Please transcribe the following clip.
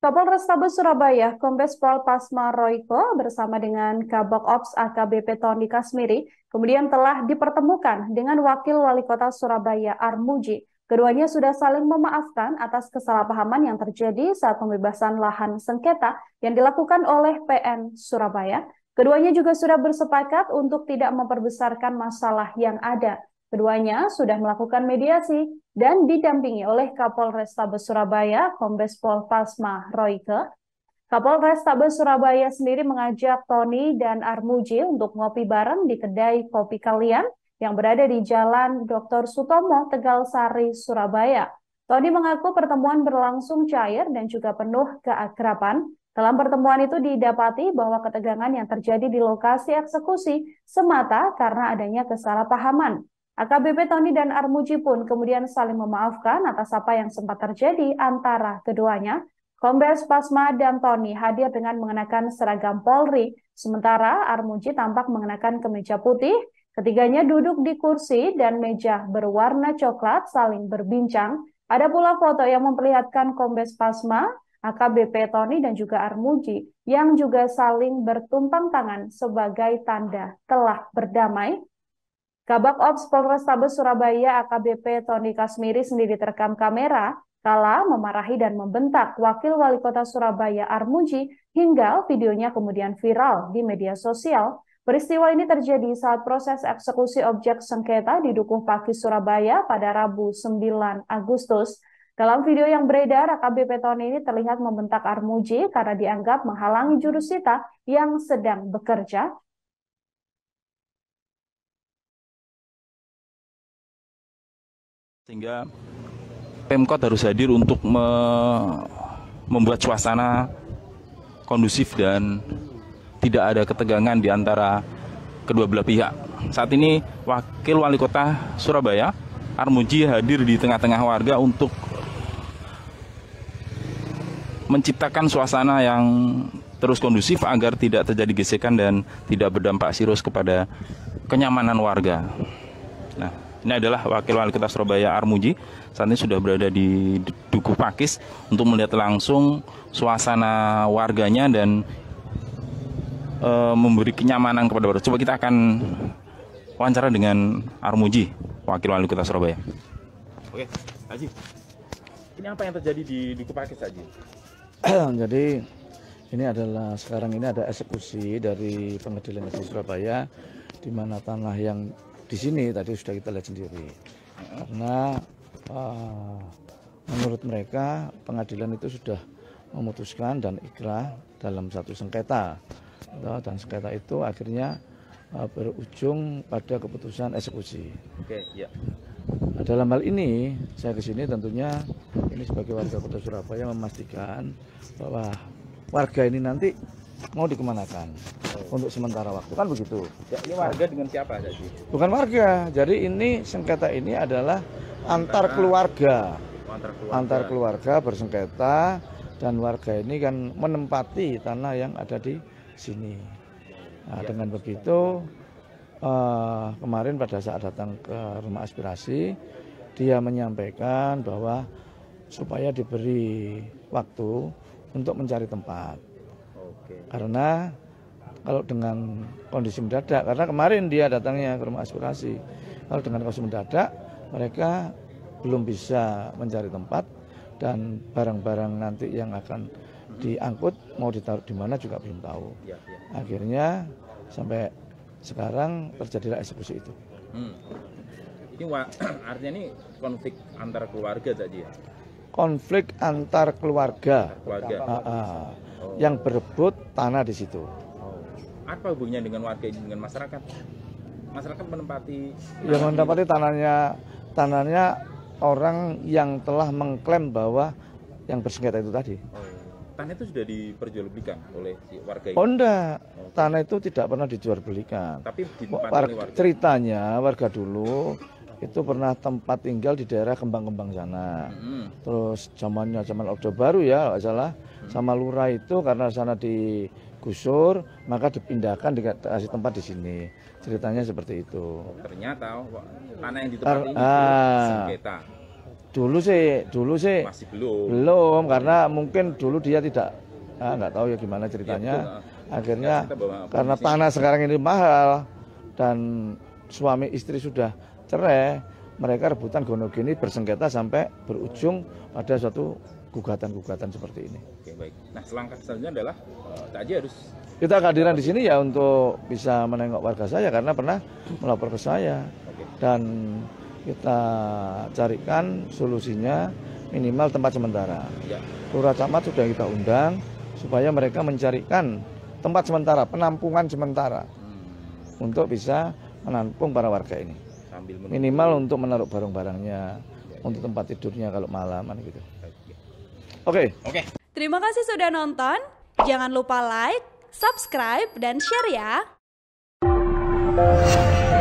Kapol Restabes Surabaya, Kombes Pol Pasma Royko bersama dengan Kabak Ops AKBP Tony Kasmiri kemudian telah dipertemukan dengan Wakil Wali Kota Surabaya Armuji. Keduanya sudah saling memaafkan atas kesalahpahaman yang terjadi saat pembebasan lahan sengketa yang dilakukan oleh PN Surabaya. Keduanya juga sudah bersepakat untuk tidak memperbesarkan masalah yang ada. Keduanya sudah melakukan mediasi dan didampingi oleh Kapolres Tabes Surabaya, Kombes Pol Pasma Royke. Kapolres Tabes Surabaya sendiri mengajak Tony dan Armuji untuk ngopi bareng di kedai kopi kalian yang berada di Jalan Dr. Sutomo, Tegal Sari, Surabaya. Tony mengaku pertemuan berlangsung cair dan juga penuh keakraban. Dalam pertemuan itu didapati bahwa ketegangan yang terjadi di lokasi eksekusi semata karena adanya kesalahpahaman AKBP Tony dan Armuji pun kemudian saling memaafkan atas apa yang sempat terjadi antara keduanya. Kombes Pasma dan Tony hadir dengan mengenakan seragam Polri, sementara Armuji tampak mengenakan kemeja putih. Ketiganya duduk di kursi dan meja berwarna coklat saling berbincang. Ada pula foto yang memperlihatkan Kombes Pasma, AKBP Tony dan juga Armuji yang juga saling bertumpang tangan sebagai tanda telah berdamai Kabak Ops Polrestabes Surabaya AKBP Tony Kasmiri sendiri terekam kamera kala memarahi dan membentak Wakil Wali Kota Surabaya Armuji hingga videonya kemudian viral di media sosial. Peristiwa ini terjadi saat proses eksekusi objek sengketa di Dukuh Paki Surabaya pada Rabu 9 Agustus. Dalam video yang beredar, AKBP Tony ini terlihat membentak Armuji karena dianggap menghalangi jurusita yang sedang bekerja sehingga Pemkot harus hadir untuk me membuat suasana kondusif dan tidak ada ketegangan di antara kedua belah pihak. Saat ini Wakil Wali Kota Surabaya Armuji hadir di tengah-tengah warga untuk menciptakan suasana yang terus kondusif agar tidak terjadi gesekan dan tidak berdampak serius kepada kenyamanan warga. Nah, ini adalah Wakil Wali Kota Surabaya Armuji. Saat ini sudah berada di Duku Pakis untuk melihat langsung suasana warganya dan e, memberi kenyamanan kepada warga. Coba kita akan wawancara dengan Armuji, Wakil Wali Kota Surabaya. Oke, Haji. Ini apa yang terjadi di Duku Pakis, Haji? Jadi ini adalah sekarang ini ada eksekusi dari pengadilan negeri Surabaya di mana tanah yang di sini tadi sudah kita lihat sendiri karena uh, menurut mereka pengadilan itu sudah memutuskan dan ikrah dalam satu sengketa dan sengketa itu akhirnya uh, berujung pada keputusan eksekusi. Oke, ya. Nah, dalam hal ini saya ke sini tentunya ini sebagai warga Kota Surabaya memastikan bahwa warga ini nanti mau dikemanakan oh. untuk sementara waktu kan begitu. Ya, ini warga dengan siapa jadi? Bukan warga, jadi ini sengketa ini adalah antar, antar keluarga. Antar keluarga. Antar keluarga bersengketa dan warga ini kan menempati tanah yang ada di sini. Nah, ya, dengan begitu uh, kemarin pada saat datang ke rumah aspirasi dia menyampaikan bahwa supaya diberi waktu untuk mencari tempat. Karena kalau dengan kondisi mendadak, karena kemarin dia datangnya ke rumah aspirasi, kalau dengan kondisi mendadak mereka belum bisa mencari tempat dan barang-barang nanti yang akan diangkut mau ditaruh di mana juga belum tahu. Ya, ya. Akhirnya sampai sekarang terjadilah eksekusi itu. Hmm. Ini artinya ini konflik antar keluarga tadi ya? Konflik antar keluarga. Keluarga. Ah, ah. Oh. Yang berebut tanah di situ. Oh. Apa hubungannya dengan warga dengan masyarakat? Masyarakat menempati yang menempati tanahnya tanahnya orang yang telah mengklaim bahwa yang bersengketa itu tadi. Oh. Tanah itu sudah diperjualbelikan oleh si warga ini. Oh, enggak. Oh, tanah itu tidak pernah dijual belikan. Tapi warga. ceritanya warga dulu itu pernah tempat tinggal di daerah Kembang-Kembang sana. Hmm. Terus zamannya zaman Orde Baru ya, nggak salah. Hmm. Sama lurah itu karena sana digusur, maka dipindahkan dikasih tempat di sini. Ceritanya seperti itu. Ternyata tanah yang ditempat ini ah, sengketa. Dulu sih, dulu sih. Masih belum. Belum karena mungkin dulu dia tidak ah, nggak tahu ya gimana iya, ceritanya. Ya, Akhirnya iya, karena tanah sekarang ini mahal dan suami istri sudah cerai mereka rebutan gonogini ini bersengketa sampai berujung pada suatu gugatan-gugatan seperti ini. Oke baik. Nah selangkah selanjutnya adalah uh, eh, takji harus kita kehadiran di sini ya untuk bisa menengok warga saya karena pernah melapor ke saya Oke. dan kita carikan solusinya minimal tempat sementara. Ya. Lurah camat sudah kita undang supaya mereka mencarikan tempat sementara penampungan sementara hmm. untuk bisa menampung para warga ini minimal untuk menaruh barang-barangnya, ya, untuk ya. tempat tidurnya kalau malaman gitu. Ya. Oke. Okay. Oke. Okay. Terima kasih sudah nonton. Jangan lupa like, subscribe dan share ya.